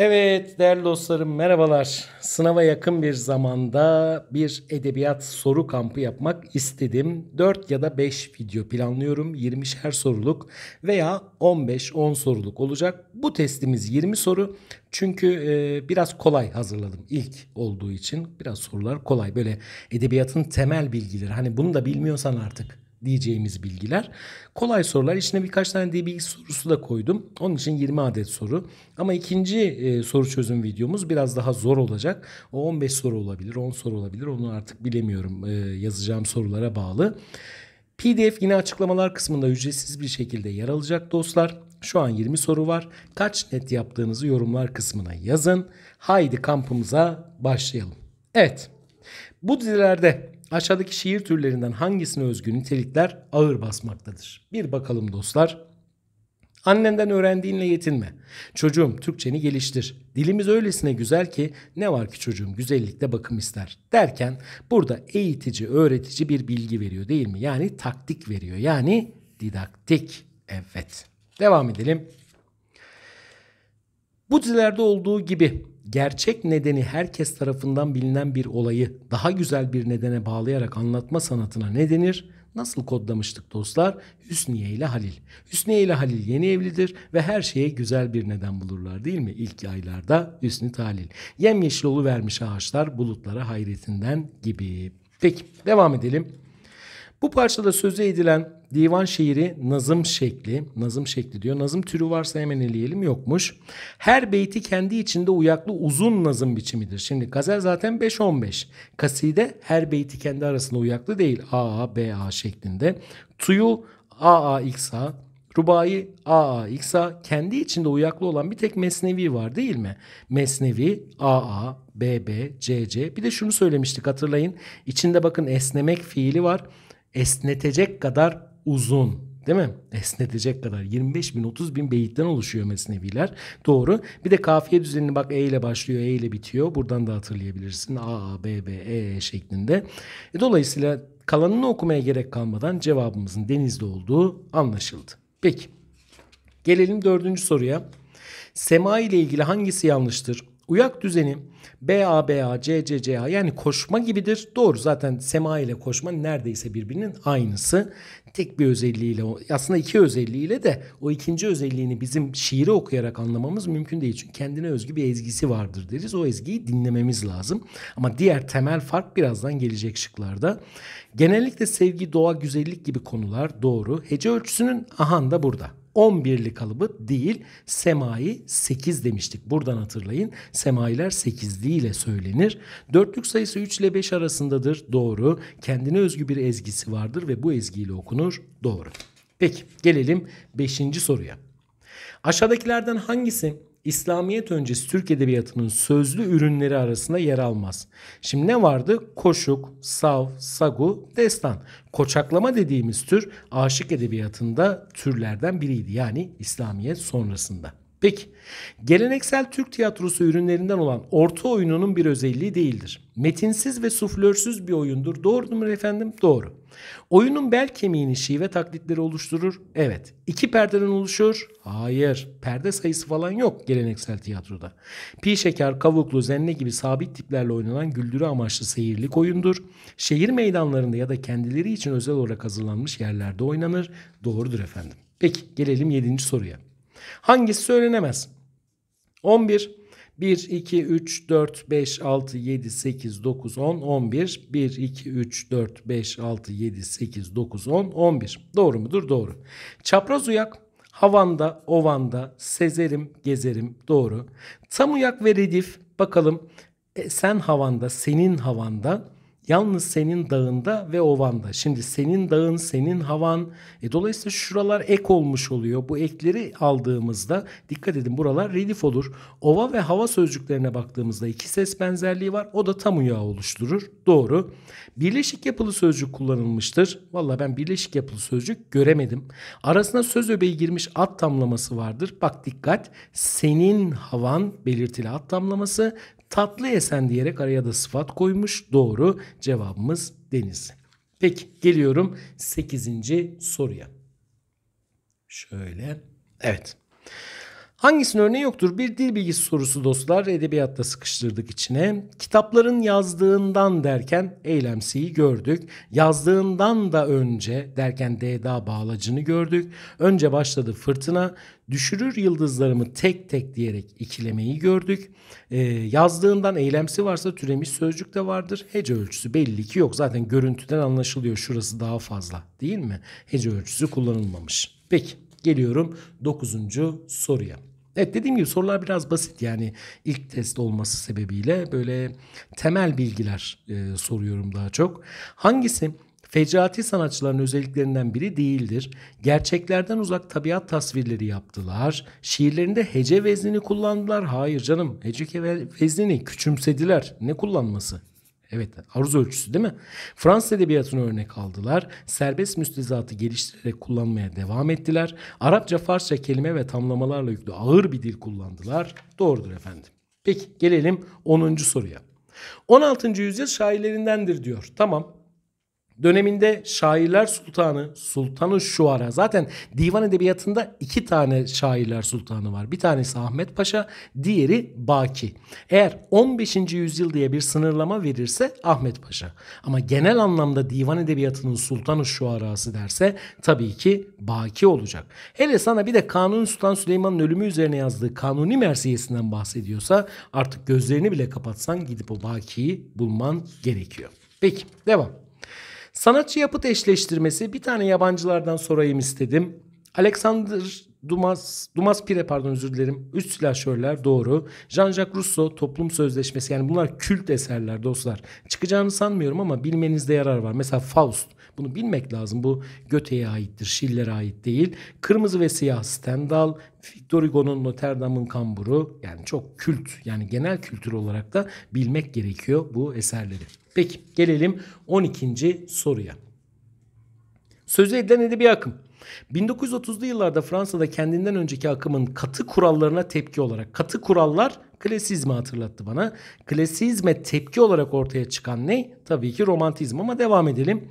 Evet değerli dostlarım merhabalar. Sınava yakın bir zamanda bir edebiyat soru kampı yapmak istedim. 4 ya da 5 video planlıyorum. 20'şer soruluk veya 15-10 soruluk olacak. Bu testimiz 20 soru. Çünkü e, biraz kolay hazırladım ilk olduğu için. Biraz sorular kolay böyle edebiyatın temel bilgileri. Hani bunu da bilmiyorsan artık diyeceğimiz bilgiler. Kolay sorular. İçine birkaç tane diye bilgi sorusu da koydum. Onun için 20 adet soru. Ama ikinci e, soru çözüm videomuz biraz daha zor olacak. O 15 soru olabilir, 10 soru olabilir. Onu artık bilemiyorum. E, yazacağım sorulara bağlı. PDF yine açıklamalar kısmında ücretsiz bir şekilde yer alacak dostlar. Şu an 20 soru var. Kaç net yaptığınızı yorumlar kısmına yazın. Haydi kampımıza başlayalım. Evet. Bu dizilerde aşağıdaki şiir türlerinden hangisine özgü nitelikler ağır basmaktadır? Bir bakalım dostlar. Annenden öğrendiğinle yetinme. Çocuğum Türkçeni geliştir. Dilimiz öylesine güzel ki ne var ki çocuğum güzellikte bakım ister. Derken burada eğitici, öğretici bir bilgi veriyor değil mi? Yani taktik veriyor. Yani didaktik. Evet. Devam edelim. Bu dizilerde olduğu gibi gerçek nedeni herkes tarafından bilinen bir olayı daha güzel bir nedene bağlayarak anlatma sanatına ne denir? Nasıl kodlamıştık dostlar? Hüsniye ile Halil. Hüsniye ile Halil yeni evlidir ve her şeye güzel bir neden bulurlar değil mi? İlk aylarda Hüsnü Talil. Yemyeşil vermiş ağaçlar bulutlara hayretinden gibi. Peki devam edelim. Bu parçada sözü edilen divan şiiri nazım şekli, nazım şekli diyor. Nazım türü varsa hemen eleyelim yokmuş. Her beyti kendi içinde uyaklı uzun nazım biçimidir. Şimdi gazel zaten 5-15. Kaside her beyti kendi arasında uyaklı değil. A, B, A şeklinde. Tuyu A, A, X, A. Rubai AA İksa kendi içinde uyaklı olan bir tek Mesnevi var değil mi? Mesnevi AA, BB, CC bir de şunu söylemiştik hatırlayın. İçinde bakın esnemek fiili var esnetecek kadar uzun. Değil mi? Esnetecek kadar. 25 bin 30 bin beyitten oluşuyor Mesneviler. Doğru. Bir de kafiye düzenini bak E ile başlıyor, E ile bitiyor. Buradan da hatırlayabilirsin. A, A, B, B, E, şeklinde. E, dolayısıyla kalanını okumaya gerek kalmadan cevabımızın denizde olduğu anlaşıldı. Peki. Gelelim dördüncü soruya. Sema ile ilgili hangisi yanlıştır? Uyak düzeni B A C, C, C A yani koşma gibidir. Doğru zaten sema ile koşma neredeyse birbirinin aynısı. Tek bir özelliğiyle aslında iki özelliğiyle de o ikinci özelliğini bizim şiiri okuyarak anlamamız mümkün değil. Çünkü kendine özgü bir ezgisi vardır deriz. O ezgiyi dinlememiz lazım. Ama diğer temel fark birazdan gelecek şıklarda. Genellikle sevgi, doğa, güzellik gibi konular doğru. Hece ölçüsünün ahan da burada. 11'li kalıbı değil semai 8 demiştik. Buradan hatırlayın. Semailer 8'li ile söylenir. Dörtlük sayısı 3 ile 5 arasındadır. Doğru. Kendine özgü bir ezgisi vardır ve bu ezgiyle okunur. Doğru. Peki gelelim 5. soruya. Aşağıdakilerden hangisi İslamiyet öncesi Türk edebiyatının sözlü ürünleri arasında yer almaz. Şimdi ne vardı? Koşuk, sav, sagu, destan. Koçaklama dediğimiz tür aşık edebiyatında türlerden biriydi. Yani İslamiyet sonrasında. Peki, geleneksel Türk tiyatrosu ürünlerinden olan orta oyununun bir özelliği değildir. Metinsiz ve suflörsüz bir oyundur. Doğru mu efendim? Doğru. Oyunun bel kemiğini şive taklitleri oluşturur. Evet. İki perdeden oluşur. Hayır. Perde sayısı falan yok geleneksel tiyatroda. Pi şeker, kavuklu, zenne gibi sabit tiplerle oynanan güldürü amaçlı seyirlik oyundur. Şehir meydanlarında ya da kendileri için özel olarak hazırlanmış yerlerde oynanır. Doğrudur efendim. Peki gelelim yedinci soruya. Hangisi söylenemez? 11 1 2 3 4 5 6 7 8 9 10 11 1 2 3 4 5 6 7 8 9 10 11 Doğru mudur? Doğru. Çapraz uyak havanda, ovanda, sezerim, gezerim. Doğru. Tam uyak ve redif bakalım e, sen havanda, senin havanda Yalnız senin dağında ve ovanda. Şimdi senin dağın, senin havan. E, dolayısıyla şuralar ek olmuş oluyor. Bu ekleri aldığımızda dikkat edin buralar redif olur. Ova ve hava sözcüklerine baktığımızda iki ses benzerliği var. O da tam uyağı oluşturur. Doğru. Birleşik yapılı sözcük kullanılmıştır. Valla ben birleşik yapılı sözcük göremedim. Arasına söz öbeği girmiş at tamlaması vardır. Bak dikkat. Senin havan belirtili at tamlaması Tatlı esen diyerek araya da sıfat koymuş. Doğru cevabımız deniz. Peki geliyorum 8. soruya. Şöyle. Evet. Hangisinin örneği yoktur? Bir dil bilgisi sorusu dostlar. Edebiyatta sıkıştırdık içine. Kitapların yazdığından derken eylemsiyi gördük. Yazdığından da önce derken D'da bağlacını gördük. Önce başladı fırtına. Düşürür yıldızlarımı tek tek diyerek ikilemeyi gördük. Ee, yazdığından eylemsi varsa türemiş sözcük de vardır. Hece ölçüsü belli ki yok. Zaten görüntüden anlaşılıyor. Şurası daha fazla değil mi? Hece ölçüsü kullanılmamış. Peki geliyorum 9. soruya. Evet dediğim gibi sorular biraz basit yani ilk test olması sebebiyle böyle temel bilgiler e, soruyorum daha çok. Hangisi Fecati sanatçıların özelliklerinden biri değildir. Gerçeklerden uzak tabiat tasvirleri yaptılar. Şiirlerinde hece veznini kullandılar. Hayır canım hece veznini küçümsediler. Ne kullanması? Evet aruz ölçüsü değil mi? Fransız edebiyatını örnek aldılar. Serbest müstezatı geliştirerek kullanmaya devam ettiler. Arapça, Farsça kelime ve tamlamalarla yüklü ağır bir dil kullandılar. Doğrudur efendim. Peki gelelim 10. soruya. 16. yüzyıl şairlerindendir diyor. Tamam Döneminde şairler sultanı, sultanı şuara. Zaten divan edebiyatında iki tane şairler sultanı var. Bir tanesi Ahmet Paşa, diğeri Baki. Eğer 15. yüzyıl diye bir sınırlama verirse Ahmet Paşa. Ama genel anlamda divan edebiyatının sultanı şuarası derse tabii ki Baki olacak. Hele sana bir de Kanuni Sultan Süleyman'ın ölümü üzerine yazdığı Kanuni Mersiyesi'nden bahsediyorsa artık gözlerini bile kapatsan gidip o Baki'yi bulman gerekiyor. Peki devam. Sanatçı yapıt eşleştirmesi bir tane yabancılardan sorayım istedim. Alexander Dumas, Dumas Pire pardon özür dilerim. Üst silahşörler doğru. Jean-Jacques Rousseau toplum sözleşmesi yani bunlar kült eserler dostlar. Çıkacağını sanmıyorum ama bilmenizde yarar var. Mesela Faust bunu bilmek lazım. Bu Göte'ye aittir, Schiller'e ait değil. Kırmızı ve Siyah Stendhal, Victor Hugo'nun Notre Dame'ın Kamburu yani çok kült yani genel kültür olarak da bilmek gerekiyor bu eserleri. Peki gelelim 12. soruya. Sözü edilen edebi akım. 1930'lu yıllarda Fransa'da kendinden önceki akımın katı kurallarına tepki olarak katı kurallar klasizmi hatırlattı bana. Klasizme tepki olarak ortaya çıkan ne? Tabii ki romantizm ama devam edelim.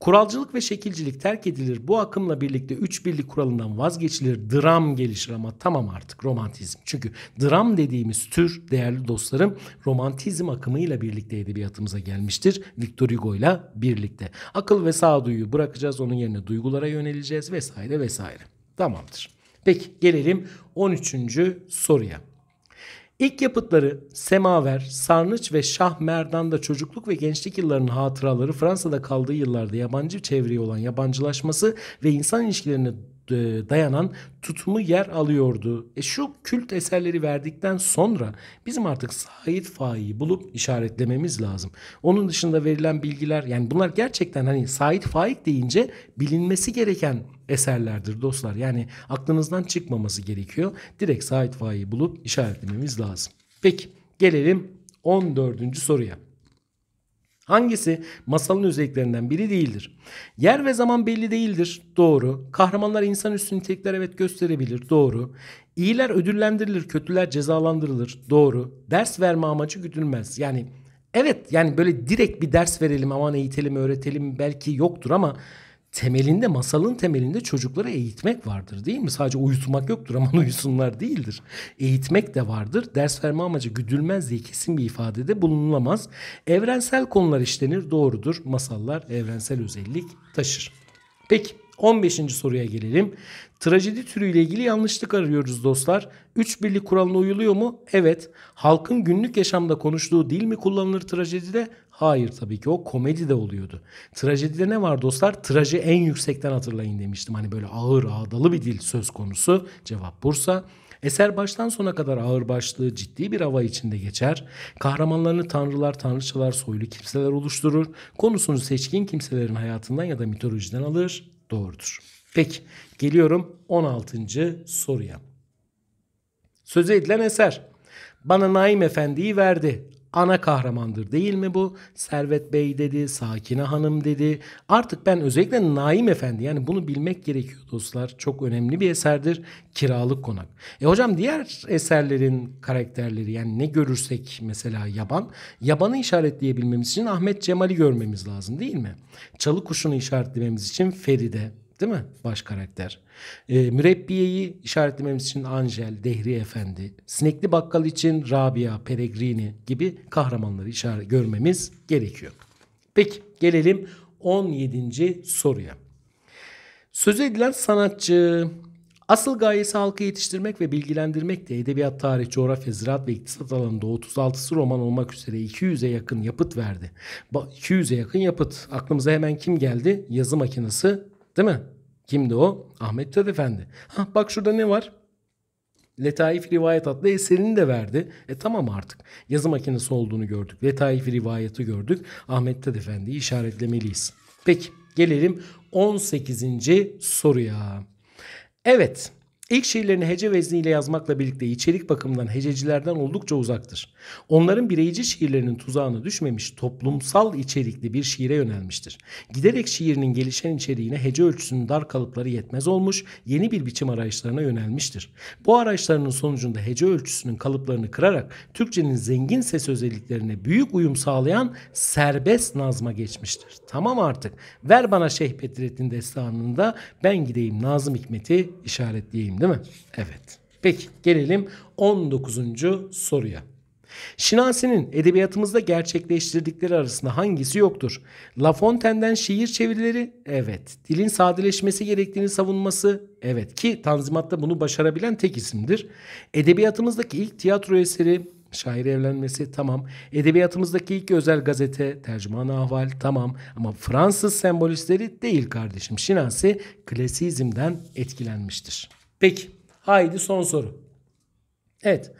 Kuralcılık ve şekilcilik terk edilir. Bu akımla birlikte üç birlik kuralından vazgeçilir. Dram gelişir ama tamam artık romantizm. Çünkü dram dediğimiz tür değerli dostlarım romantizm akımıyla birlikte edebiyatımıza gelmiştir. Victor Hugo ile birlikte. Akıl ve sağduyuyu bırakacağız. Onun yerine duygulara yöneleceğiz vesaire vesaire. Tamamdır. Peki gelelim 13. soruya. İlk yapıtları Semaver, Sarnıç ve Şah Merdan'da çocukluk ve gençlik yıllarının hatıraları Fransa'da kaldığı yıllarda yabancı çevreye olan yabancılaşması ve insan ilişkilerine e, dayanan tutumu yer alıyordu. E şu kült eserleri verdikten sonra bizim artık Said Faik'i bulup işaretlememiz lazım. Onun dışında verilen bilgiler yani bunlar gerçekten hani Said Faik deyince bilinmesi gereken eserlerdir dostlar. Yani aklınızdan çıkmaması gerekiyor. Direkt Said Faik'i bulup işaretlememiz lazım. Peki gelelim 14. soruya. Hangisi masalın özelliklerinden biri değildir? Yer ve zaman belli değildir. Doğru. Kahramanlar insan üstü nitelikler evet gösterebilir. Doğru. İyiler ödüllendirilir, kötüler cezalandırılır. Doğru. Ders verme amacı güdülmez. Yani evet yani böyle direkt bir ders verelim aman eğitelim öğretelim belki yoktur ama temelinde masalın temelinde çocuklara eğitmek vardır değil mi? Sadece uyutmak yoktur ama uyusunlar değildir. Eğitmek de vardır. Ders verme amacı güdülmez diye kesin bir ifadede bulunulamaz. Evrensel konular işlenir doğrudur. Masallar evrensel özellik taşır. Peki. 15. soruya gelelim. Trajedi türüyle ilgili yanlışlık arıyoruz dostlar. Üç birlik kuralına uyuluyor mu? Evet. Halkın günlük yaşamda konuştuğu dil mi kullanılır trajedide? Hayır tabii ki o komedi de oluyordu. Trajedide ne var dostlar? Traje en yüksekten hatırlayın demiştim. Hani böyle ağır ağdalı bir dil söz konusu. Cevap Bursa. Eser baştan sona kadar ağır başlığı ciddi bir hava içinde geçer. Kahramanlarını tanrılar, tanrıçalar, soylu kimseler oluşturur. Konusunu seçkin kimselerin hayatından ya da mitolojiden alır doğrudur. Peki geliyorum 16. soruya. Söz edilen eser. Bana Naim Efendi'yi verdi ana kahramandır değil mi bu? Servet Bey dedi, Sakine Hanım dedi. Artık ben özellikle Naim Efendi yani bunu bilmek gerekiyor dostlar. Çok önemli bir eserdir. Kiralık Konak. E hocam diğer eserlerin karakterleri yani ne görürsek mesela yaban. Yabanı işaretleyebilmemiz için Ahmet Cemal'i görmemiz lazım değil mi? Çalı kuşunu işaretlememiz için Feride, değil mi? Baş karakter. E, mürebbiyeyi işaretlememiz için Angel, Dehri Efendi, Sinekli Bakkal için Rabia, Peregrini gibi kahramanları işaret görmemiz gerekiyor. Peki gelelim 17. soruya. Söz edilen sanatçı Asıl gayesi halkı yetiştirmek ve bilgilendirmek de edebiyat, tarih, coğrafya, ziraat ve iktisat alanında 36'sı roman olmak üzere 200'e yakın yapıt verdi. 200'e yakın yapıt. Aklımıza hemen kim geldi? Yazı makinesi Değil mi? Kimdi o? Ahmet Tad Efendi. Hah, bak şurada ne var? Letaif Rivayet adlı eserini de verdi. E tamam artık. Yazı makinesi olduğunu gördük. Letaif Rivayet'i gördük. Ahmet Tad Efendi'yi işaretlemeliyiz. Peki gelelim 18. soruya. Evet İlk şiirlerini hece vezniyle yazmakla birlikte içerik bakımından hececilerden oldukça uzaktır. Onların bireyci şiirlerinin tuzağına düşmemiş toplumsal içerikli bir şiire yönelmiştir. Giderek şiirinin gelişen içeriğine hece ölçüsünün dar kalıpları yetmez olmuş, yeni bir biçim arayışlarına yönelmiştir. Bu arayışlarının sonucunda hece ölçüsünün kalıplarını kırarak Türkçenin zengin ses özelliklerine büyük uyum sağlayan serbest nazma geçmiştir. Tamam artık ver bana Şeyh Petret'in destanında ben gideyim Nazım Hikmet'i işaretleyeyim değil mi? Evet. Peki gelelim 19. soruya. Şinasi'nin edebiyatımızda gerçekleştirdikleri arasında hangisi yoktur? La Fontaine'den şiir çevirileri? Evet. Dilin sadeleşmesi gerektiğini savunması? Evet ki Tanzimat'ta bunu başarabilen tek isimdir. Edebiyatımızdaki ilk tiyatro eseri Şair evlenmesi tamam. Edebiyatımızdaki ilk özel gazete, tercüman ahval tamam. Ama Fransız sembolistleri değil kardeşim. Şinasi klasizmden etkilenmiştir. Peki haydi son soru. Evet.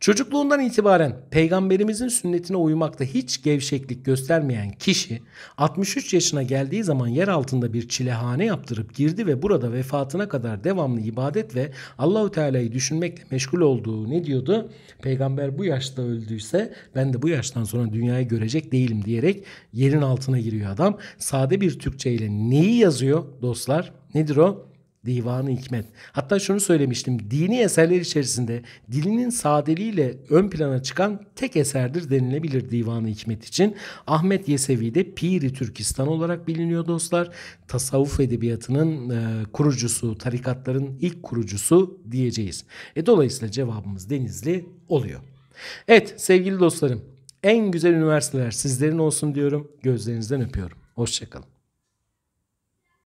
Çocukluğundan itibaren peygamberimizin sünnetine uymakta hiç gevşeklik göstermeyen kişi 63 yaşına geldiği zaman yer altında bir çilehane yaptırıp girdi ve burada vefatına kadar devamlı ibadet ve Allahü Teala'yı düşünmekle meşgul olduğu ne diyordu? Peygamber bu yaşta öldüyse ben de bu yaştan sonra dünyayı görecek değilim diyerek yerin altına giriyor adam. Sade bir Türkçe ile neyi yazıyor dostlar? Nedir o? Divanı Hikmet. Hatta şunu söylemiştim. Dini eserler içerisinde dilinin sadeliğiyle ön plana çıkan tek eserdir denilebilir Divanı Hikmet için. Ahmet Yesevi de Piri Türkistan olarak biliniyor dostlar. Tasavvuf edebiyatının e, kurucusu, tarikatların ilk kurucusu diyeceğiz. E dolayısıyla cevabımız Denizli oluyor. Evet sevgili dostlarım en güzel üniversiteler sizlerin olsun diyorum. Gözlerinizden öpüyorum. Hoşçakalın.